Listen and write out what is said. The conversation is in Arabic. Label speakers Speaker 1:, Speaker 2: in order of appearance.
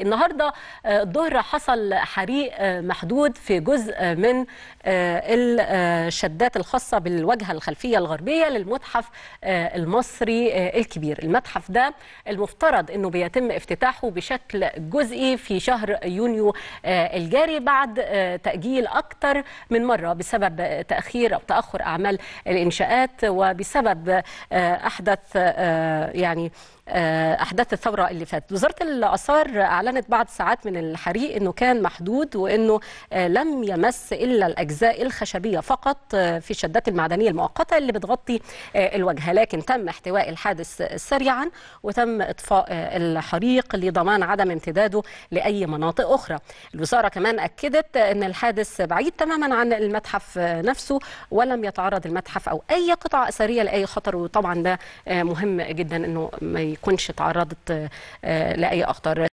Speaker 1: النهارده آه، الظهر حصل حريق آه، محدود في جزء من آه، الشدات الخاصه بالواجهه الخلفيه الغربيه للمتحف المصري الكبير المتحف ده المفترض انه بيتم افتتاحه بشكل جزئي في شهر يونيو الجاري بعد تاجيل أكثر من مره بسبب تاخير او تاخر اعمال الانشاءات وبسبب احدث يعني احداث الثوره اللي فاتت وزاره الاثار أعلنت بعد ساعات من الحريق أنه كان محدود وأنه آه، لم يمس إلا الأجزاء الخشبية فقط آه، في الشدات المعدنية المؤقتة اللي بتغطي آه، الوجهة لكن تم احتواء الحادث سريعا وتم إطفاء الحريق لضمان عدم امتداده لأي مناطق أخرى الوزارة كمان أكدت أن الحادث بعيد تماما عن المتحف نفسه ولم يتعرض المتحف أو أي قطعة أثرية لأي خطر وطبعا ده مهم جدا أنه ما يكونش تعرضت لأي أخطار